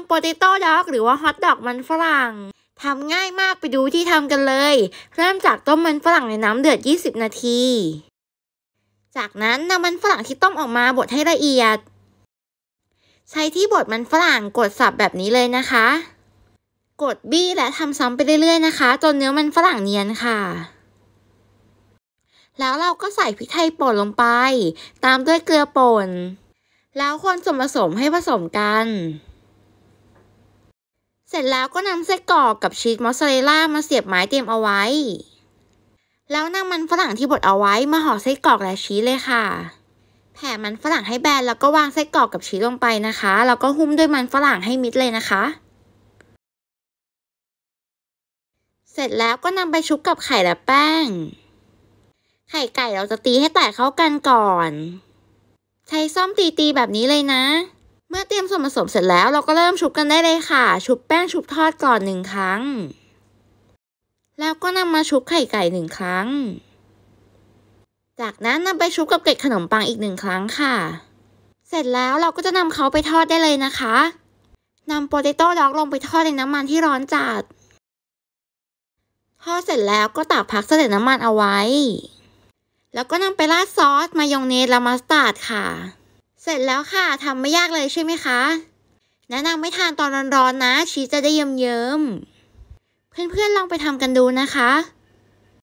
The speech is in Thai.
ำโปเตโต้ด็อกหรือว่าฮอทดอกมันฝรั่งทำง่ายมากไปดูที่ทำกันเลยเริ่มจากต้มมันฝรั่งในน้ำเดือด 20 นาที จากนั้นนำมันฝรั่งที่ต้มออกมาบดให้ละเอียด ใช้ที่บดมันฝรั่งกดสับแบบนี้เลยนะคะ กดบี้และทำซ้ำไปเรื่อยๆนะคะ จนเนื้อมันฝรั่งเนียนค่ะ แล้วเราก็ใส่พริกไทยป่นลงไป ตามด้วยเกลือป่นแล้วคนส่วนผสมให้ผสมกันเสร็จแล้วก็นำไส้กรอกกับชีสมอสซาเรลล่ามาเสียบไม้เตรียมเอาไว้ แล้วนำมันฝรั่งที่บดเอาไว้ มาห่อไส้กรอกและชีสเลยค่ะ แผ่มันฝรั่งให้แบนแล้วก็วางไส้กรอกกับชีสลงไปนะคะ แล้วก็หุ้มด้วยมันฝรั่งให้มิดเลยนะคะ เสร็จแล้วก็นำไปชุบกับไข่และแป้ง ไข่ไก่เราจะตีให้แตกเข้ากันก่อน ใช้ซ่อมตีตีแบบนี้เลยนะเมื่อเตรียมส่วนผสมเสร็จแล้วเราก็เริ่มชุบกันได้เลยค่ะ ชุบแป้งชุบทอดก่อนหนึ่งครั้ง แล้วก็นำมาชุบไข่ไก่หนึ่งครั้ง จากนั้นนำไปชุบกับเกล็ดขนมปังอีกหนึ่งครั้งค่ะ เสร็จแล้วเราก็จะนำเขาไปทอดได้เลยนะคะ นำโปเตโต้ด็อกลงไปทอดในน้ำมันที่ร้อนจัด ทอดเสร็จแล้วก็ตากพักเสด็จน้ำมันเอาไว้ แล้วก็นำไปราดซอสมายองเนสและมัสตาร์ดค่ะเสร็จแล้วค่ะทำไม่ยากเลยใช่ไหมคะ แนะนำไม่ทานตอนร้อนๆนะชีสจะได้เยิ้มๆเพื่อนๆลองไปทำกันดูนะคะ